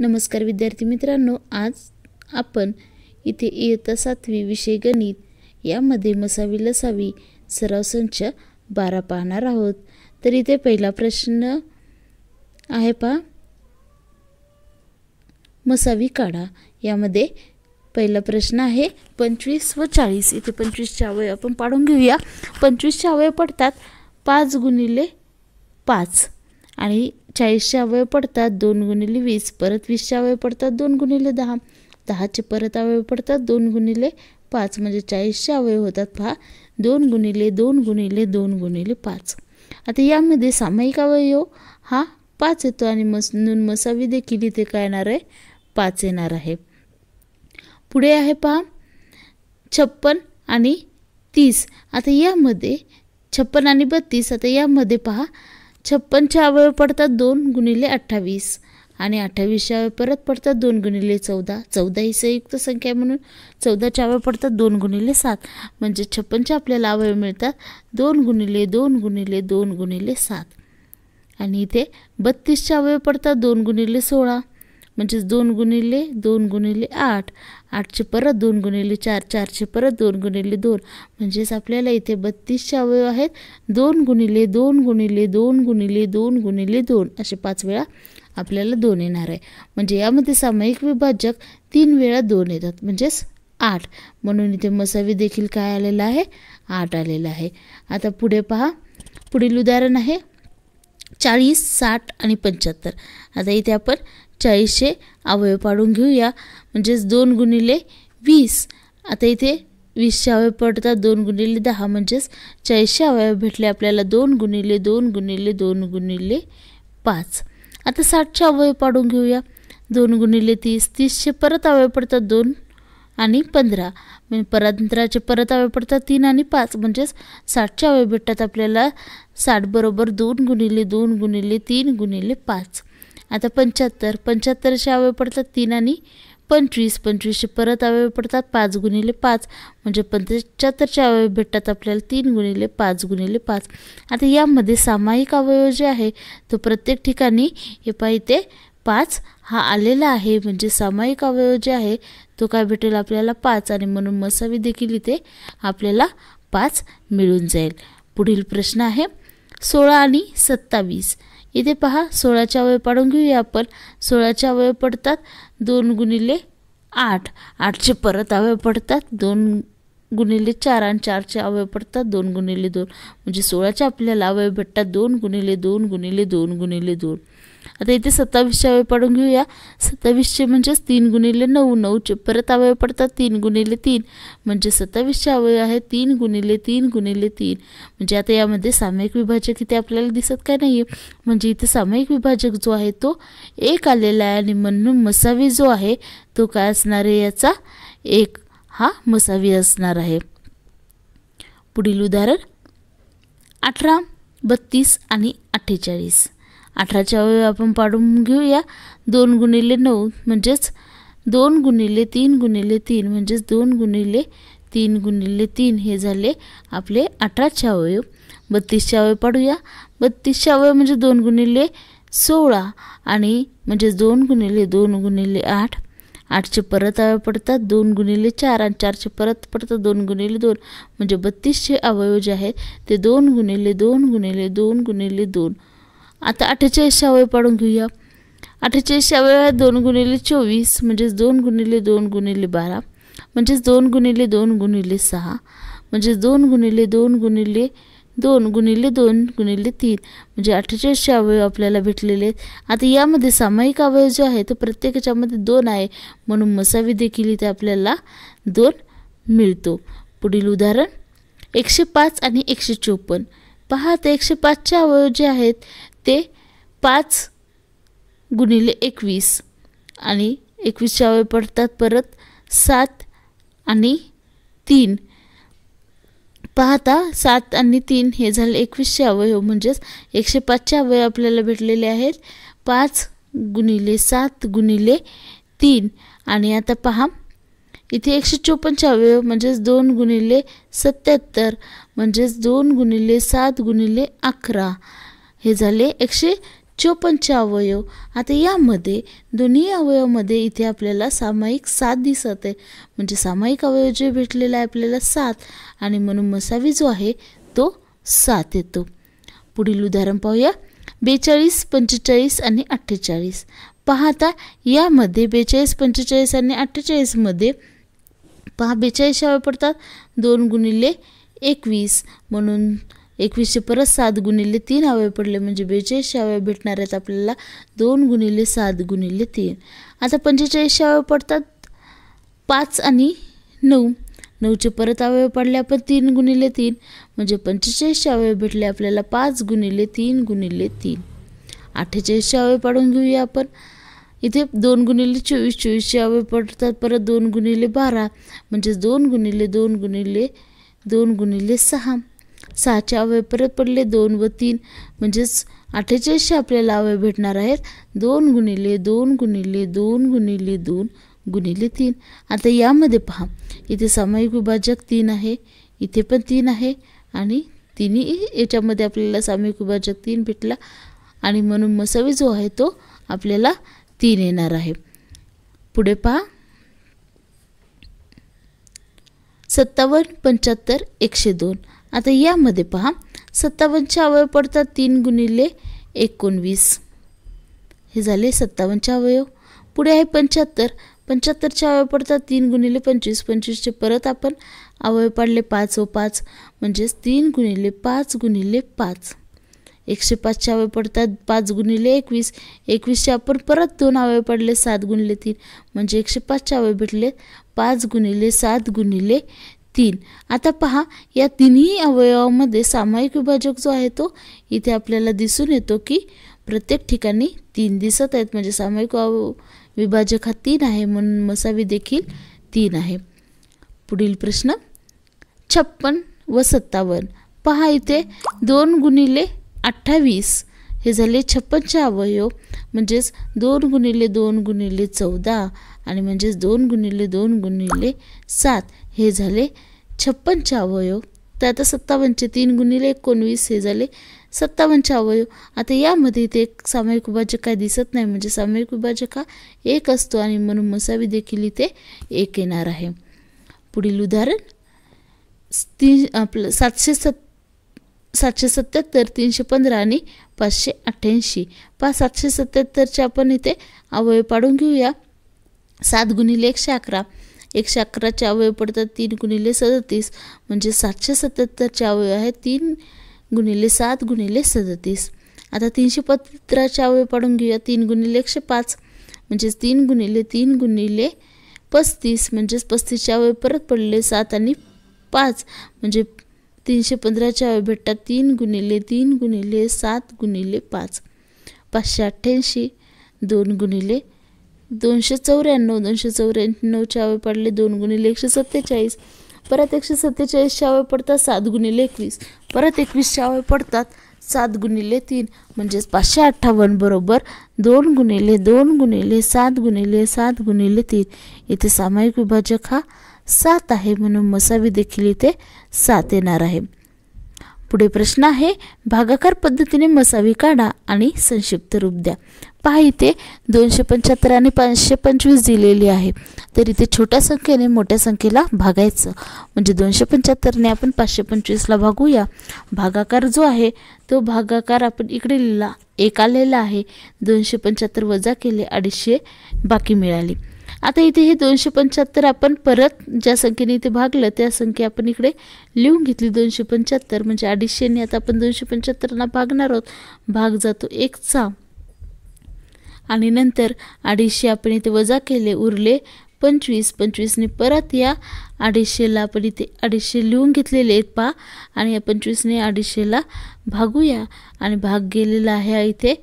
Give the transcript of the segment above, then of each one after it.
नमस्कार विद्यार्थी मित्रांनो आज आपण इथे इयत्ता सातवी विषय गणित यामध्ये मसावी लसावी सराव संच बारा पाहणार आहोत तर इथे पहिला प्रश्न आहे पा मसावी काढा यामध्ये पहिला प्रश्न आहे पंचवीस व चाळीस इथे पंचवीसच्या अवयव आपण पाडून घेऊया पंचवीसच्या अवयव पडतात पाच गुणिले पाच आणि चाळीसचे अवयव पडतात दोन गुणिले वीस परत वीसचे अवयव पडतात दोन गुणिले दहा दहाचे परत अवयव पडतात दोन गुणिले पाच म्हणजे चाळीसचे अवयव होतात पहा दोन गुणिले दोन गुणिले दोन गुणिले पाच आता यामध्ये सामायिक अवयव हा पाच येतो आणि मस नून मसावी देखील इथे काय येणार आहे पाच येणार आहे पुढे आहे पहा छप्पन आणि तीस आता यामध्ये छप्पन आणि बत्तीस आता यामध्ये पहा छप्पनच्या अवयव पडतात दोन गुणिले अठ्ठावीस आणि अठ्ठावीसच्या अवयव परत पडतात दोन गुणिले चौदा चौदा ही संयुक्त संख्या आहे म्हणून चौदाच्या अवयव पडतात दोन गुणिले सात म्हणजे छप्पनचे आपल्याला अवयव मिळतात दोन गुणिले दोन गुणिले दोन गुणिले सात आणि इथे बत्तीसच्या अवयव पडतात दोन गुणिले सोळा म्हणजेच दोन गुणिले दोन गुणिले आठ आठचे परत दोन गुणिले चार चारचे परत दोन गुणिले दोन म्हणजेच आपल्याला इथे बत्तीसचे अवयव आहेत दोन गुणिले दोन गुणिले दोन गुणिले दोन गुणिले दोन असे पाच वेळा आपल्याला दोन येणार आहे म्हणजे यामध्ये सामायिक विभाजक तीन वेळा दोन येतात म्हणजेच आठ म्हणून इथे मसावी देखील काय आलेला आहे आठ आलेला आहे आता पुढे पहा पुढील उदाहरण आहे चाळीस साठ आणि पंच्याहत्तर आता इथे आपण चाळीसशे अवयव पाडून घेऊया म्हणजेच दोन गुणिले वीस आता इथे वीसशे अवयव पडतात दोन गुणिले दहा म्हणजेच चाळीसशे अवयव भेटले आपल्याला दोन गुणिले दोन गुणिले दोन गुणिले पाच आता साठचे अवयव पाडून घेऊया दोन गुणिले तीस तीसशे परत अवयव पडतात दोन आणि पंधरा म्हणजे परंतराचे परत अवयव पडतात तीन आणि पाच म्हणजेच साठचे अवयव भेटतात आपल्याला साठ बरोबर दोन गुणिले दोन गुणिले तीन गुणिले पाच आता पंच्याहत्तर पंच्याहत्तरशे अवयव पडतात तीन आणि पंचवीस पंचवीसशे परत अवयव पडतात पाच गुणिले पाच म्हणजे पंच्याहत्तरचे अवयव भेटतात आपल्याला तीन गुणिले पाच गुणिले पाच आता यामध्ये सामायिक अवयव जे आहे तो प्रत्येक ठिकाणी हे पाहिजे पाच हा आलेला आहे म्हणजे सामायिक अवयव जे आहे तो काय भेटेल आपल्याला पाच आणि म्हणून मसावी देखील इथे आपल्याला पाच मिळून जाईल पुढील प्रश्न आहे सोळा आणि सत्तावीस इथे पहा सोळाच्या अवयव पाडून घेऊया आपण सोळाच्या अवयव पडतात दोन गुणिले आठ आठचे परत अवयव पडतात दोन गुणिले चार आणि चारचे अवयव पडतात दोन गुणिले दोन म्हणजे सोळाचे आपल्याला अवयव भेटतात दोन गुणिले दोन गुणिले दोन गुणिले दोन आता इथे सत्तावीसचे अवय पाडून घेऊया सत्तावीसचे म्हणजेच तीन गुणिले नऊ नऊचे परत अवयव पडतात तीन गुणिले तीन म्हणजे सत्तावीसचे अवयव आहे तीन गुणिले तीन गुणिले तीन म्हणजे आता यामध्ये सामायिक विभाजक इथे आपल्याला दिसत काय नाही म्हणजे इथे सामायिक विभाजक जो आहे तो एक आलेला आहे आणि म्हणून मसावी जो आहे तो काय असणार आहे याचा एक हा मसावी असणार आहे पुढील उदाहरण अठरा बत्तीस आणि अठ्ठेचाळीस अठराच्या अवयव आपण पाडून घेऊया दोन गुणिले नऊ म्हणजेच दोन गुणिले तीन गुणिले तीन म्हणजेच दोन गुणिले तीन गुणिले तीन हे झाले आपले अठराचे अवयव बत्तीसचे अवयव पाडूया बत्तीसचे अवयव म्हणजे दोन गुणिले सोळा आणि म्हणजेच दोन गुणिले दोन गुणिले आठ आठचे परत अवयव पडतात दोन गुणिले चार आणि चारचे परत पडतात दोन गुणिले दोन म्हणजे बत्तीसचे अवयव जे आहेत ते दोन गुणिले दोन गुणिले दोन गुणिले दोन आता अठ्ठेचाळीसच्या वेळ पाडून घेऊया अठ्ठेचाळीसच्या वेळ दोन गुणिले चोवीस म्हणजेच दोन गुणिले दोन गुणिले बारा म्हणजेच दोन गुणिले दोन गुणिले सहा म्हणजेच दोन गुणिले दोन गुणिले दोन गुणिले दोन गुणिले तीन म्हणजे अठ्ठेचाळीसचे अवयव आपल्याला भेटलेले आहेत आता यामध्ये सामायिक अवयव जे आहे तो प्रत्येकाच्यामध्ये दोन आहे म्हणून मसावी देखील इथे आपल्याला दोन मिळतो पुढील उदाहरण एकशे पाच आणि एकशे चोपन्न पहा ते एकशे पाचचे अवयव जे आहेत ते पाच गुणिले एकवीस आणि एकवीसच्या वेळ पडतात परत सात आणि तीन पाहता सात आणि तीन हे झाले एकवीसचे अवयव हो, म्हणजेच एकशे पाचच्या अवयव आपल्याला भेटलेले आहेत पाच गुणिले सात गुणिले तीन आणि आता पहा इथे एकशे चोपन्नचे अवयव हो, म्हणजेच दोन गुणिले सत्याहत्तर म्हणजेच दोन गुणिले सात गुणिले अकरा हे झाले एकशे चोपन्नचे अवयव आता यामध्ये दोन्ही अवयवामध्ये इथे आपल्याला सामायिक सात दिसत आहे म्हणजे सामायिक अवयव जे भेटलेला आहे आपल्याला सात आणि म्हणून मसावी जो आहे तो सात येतो पुढील उदाहरण पाहूया बेचाळीस पंचेचाळीस आणि अठ्ठेचाळीस पाहता यामध्ये बेचाळीस पंचेचाळीस आणि अठ्ठेचाळीसमध्ये पहा बेचाळीस शाळा पडतात दोन गुणिले एकवीस म्हणून एकवीसशे परत सात गुणिले तीन हवे पडले म्हणजे बेचाळीसशे हवे भेटणार आहेत आपल्याला दोन गुणिले सात गुणिले तीन आता पंचेचाळीसशे हवे पडतात पाच आणि नऊ नऊचे परत अवयव पडले आपण तीन गुणिले तीन म्हणजे पंचेचाळीसशे अवयव भेटले आपल्याला पाच गुणिले तीन गुणिले तीन अठ्ठेचाळीसशे अवयव पाडून घेऊया आपण इथे दोन गुणिले चोवीस चोवीसशे अवयव पडतात परत दोन गुणिले बारा म्हणजे दोन गुणिले दोन गुणिले दोन गुणिले सहा सहाच्या अवय परत पडले दोन व तीन म्हणजेच अठ्ठेचाळीसशे आपल्याला अवयव भेटणार आहेत दोन गुणिले दोन गुणिले दोन गुणिले दोन गुणिले तीन आता यामध्ये पहा इथे सामायिक विभाजक तीन आहे इथे पण तीन आहे आणि तिन्ही याच्यामध्ये आपल्याला सामूहिक विभाजक तीन भेटला आणि म्हणून मसावी जो आहे तो आपल्याला तीन येणार आहे पुढे पहा सत्तावन्न पंच्याहत्तर एकशे दोन आता यामध्ये पहा सत्तावन्नच्या अवयव पडतात तीन गुणिले एकोणवीस हे झाले सत्तावन्नच्या अवयव पुढे आहे पंच्याहत्तर पंच्याहत्तरचे अवयव पडतात तीन गुणिले पंचवीस पंचवीसचे परत आपण अवयव पाडले पाच व पाच म्हणजेच तीन गुणिले पाच गुणिले पाच एकशे पाचचे अवयव पडतात पाच गुणिले एकवीस एकवीसचे आपण परत दोन अवयव पडले सात गुणिले तीन म्हणजे एकशे पाचचे अवयव भेटले पाच गुणिले सात गुणिले तीन आता पहा या तिन्ही अवयवामध्ये सामायिक विभाजक जो आहे तो इथे आपल्याला दिसून येतो की प्रत्येक ठिकाणी तीन दिसत आहेत म्हणजे सामायिक विभाजक हा तीन आहे म्हणून मसावी देखील तीन आहे पुढील प्रश्न छप्पन व सत्तावन्न पहा इथे दोन गुणिले अठ्ठावीस हे झाले छप्पनचे अवयव म्हणजेच दोन गुणिले दोन गुणिले चौदा आणि म्हणजेच दोन गुणिले दोन गुणिले सात हे झाले छप्पनचे अवयव तर आता सत्तावन्नचे तीन गुणिले एकोणवीस हे झाले सत्तावन्नचे अवयव आता यामध्ये ते सामायिक विभाजक दिसत नाही म्हणजे सामूहिक विभाजक हा एक असतो आणि म्हणून मसावी देखील इथे एक येणार आहे पुढील उदाहरण तीन आपलं सातशे सत् सातशे सत्याहत्तर तीनशे पंधरा आणि पाचशे अठ्ठ्याऐंशी पाच सातशे सत्याहत्तरचे आपण इथे अवयव पाडून घेऊया सात गुणिले एकशे अकरा एकशे अकराच्या अवयव पडतात तीन गुणिले सदतीस म्हणजे सातशे सत्याहत्तरचे अवयव आहे तीन गुणिले सात गुणिले सदतीस आता तीनशे पत्राचे अवयव पाडून घेऊया तीन गुणिले एकशे पाच म्हणजेच तीन गुणिले तीन गुणिले पस्तीस म्हणजेच पस्तीसचे अवयव परत पडले सात आणि पाच म्हणजे तीनशे पंधराचे अवयव भेटतात तीन गुणिले तीन गुणिले सात गुणिले पाच पाचशे अठ्ठ्याऐंशी दोन गुणिले दोनशे चौऱ्याण्णव दोनशे चौऱ्याण्णवच्या आवे पडले दोन गुणिले एकशे सत्तेचाळीस परत एकशे सत्तेचाळीसच्या आवे पडतात सात गुणिले एकवीस परत एकवीसच्या आवे पडतात सात गुणिले तीन म्हणजेच पाचशे अठ्ठावन्न बरोबर दोन गुणिले दोन गुणिले सात गुणिले सात गुणिले तीन इथे सामायिक विभाजक हा सात आहे म्हणून मसावी देखील इथे सात येणार आहे पुढे प्रश्न आहे भागाकार पद्धतीने मसावी काढा आणि संक्षिप्त रूप द्या पहा इथे दोनशे पंच्याहत्तर आणि पाचशे पंचवीस दिलेली आहे तर इथे छोट्या संख्येने मोठ्या संख्येला भागायचं म्हणजे दोनशे पंच्याहत्तरने आपण पाचशे पंचवीसला भागूया भागाकार जो आहे तो भागाकार आपण इकडे लिहिला एक आलेला आहे दोनशे पंच्याहत्तर वजा केले अडीचशे बाकी मिळाली आता इथे हे दोनशे पंच्याहत्तर आपण परत ज्या संख्येने इथे भागलं त्या संख्या आपण इकडे लिहून घेतली दोनशे पंच्याहत्तर म्हणजे अडीचशेने आता आपण दोनशे पंच्याहत्तरला भागणार आहोत भाग जातो एकचा आणि नंतर अडीचशे आपण इथे वजा केले उरले पंचवीस पंचवीसने परत या अडीचशेला आपण इथे अडीचशे लिहून घेतलेले आहेत पा आणि या पंचवीसने अडीचशेला भागूया आणि भाग गेलेला आहे इथे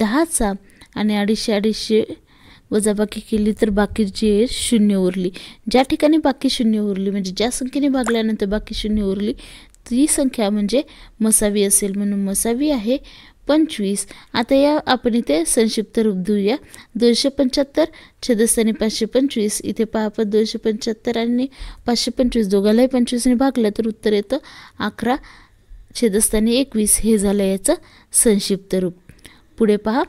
दहाचा आणि अडीचशे अडीचशे वजाबाकी केली तर बाकीची शून्य उरली ज्या ठिकाणी बाकी शून्य उरली म्हणजे ज्या संख्येने भागल्यानंतर बाकी शून्य उरली ती संख्या म्हणजे मसावी असेल म्हणून मसावी आहे पंचवीस आता या आपण इथे संक्षिप्त रूप देऊया दोनशे पंच्याहत्तर छेदस्थानी पाचशे पंचवीस इथे पहा आपण दोनशे पंच्याहत्तर आणि पाचशे पंचवीस दोघालाही पंचवीसने भागलं तर उत्तर येतं अकरा छेदस्थानी एकवीस हे झालं याचं संक्षिप्त रूप पुढे पहा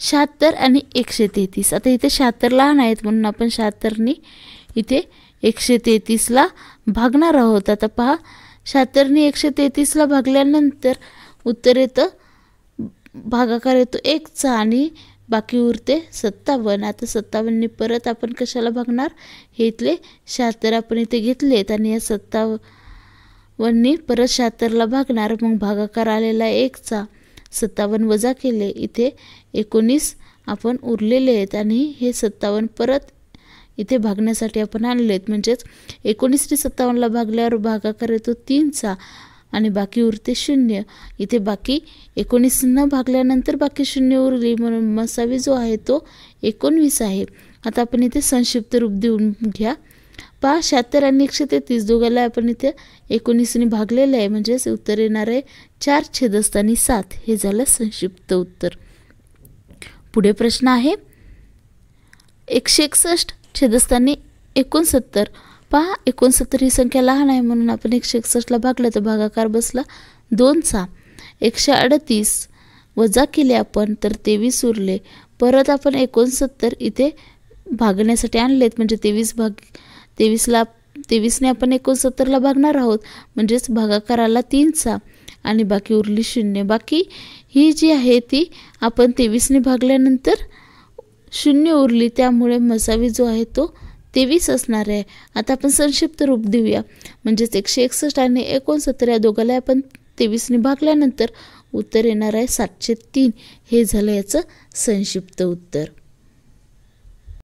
शहात्तर आणि एकशे तेहतीस आता इथे शहात्तर लहान आहेत म्हणून आपण शहात्तरनी इथे एकशे तेहतीसला भागणार आहोत आता पहा शहात्तरने एकशे तेहतीसला भागल्यानंतर उत्तर येतं भागाकार येतो एकचा आणि बाकी उरते सत्तावन्न आता सत्तावन्नने परत आपण कशाला भागणार हे इथले शहात्तर आपण इथे घेतलेत आणि या सत्तावन्नी परत शहात्तरला भागणार मग भागाकार आलेला एकचा सत्तावन्न वजा केले इथे एकोणीस आपण उरलेले आहेत आणि हे सत्तावन्न परत इथे भागण्यासाठी आपण आणले आहेत म्हणजेच ते सत्तावन्नला भागल्यावर भागाकार येतो तीनचा आणि बाकी उरते शून्य इथे बाकी एकोणीस न भागल्यानंतर बाकी शून्य उरली म्हणून मसावी जो आहे तो एकोणवीस आहे आता आपण इथे संक्षिप्त रूप देऊन घ्या पहा शहात्तर आणि एकशे तेहतीस दोघाला आपण इथे एकोणीसने भागलेलं आहे म्हणजेच उत्तर येणार आहे चार छेदस्थानी सात हे झालं संक्षिप्त उत्तर पुढे प्रश्न आहे एकशे एकसष्ट छेदस्थानी एकोणसत्तर पहा एकोणसत्तर ही संख्या लहान आहे म्हणून आपण एकशे एकसष्टला भागलं तर भागाकार बसला दोनचा एकशे अडतीस वजा केले आपण तर तेवीस उरले परत आपण एकोणसत्तर इथे भागण्यासाठी आणलेत म्हणजे तेवीस भाग तेवीसला तेवीसने आपण एकोणसत्तरला भागणार आहोत म्हणजेच भागाकाराला तीनचा आणि बाकी उरली शून्य बाकी ही जी आहे ती आपण तेवीसने भागल्यानंतर शून्य उरली त्यामुळे मसावी जो आहे तो तेवीस असणार आहे आता आपण संक्षिप्त रूप देऊया म्हणजेच एकशे एकसष्ट आणि एकोणसत्तर या दोघाला आपण तेवीसने भागल्यानंतर उत्तर येणार आहे सातशे तीन हे झालं याचं संक्षिप्त उत्तर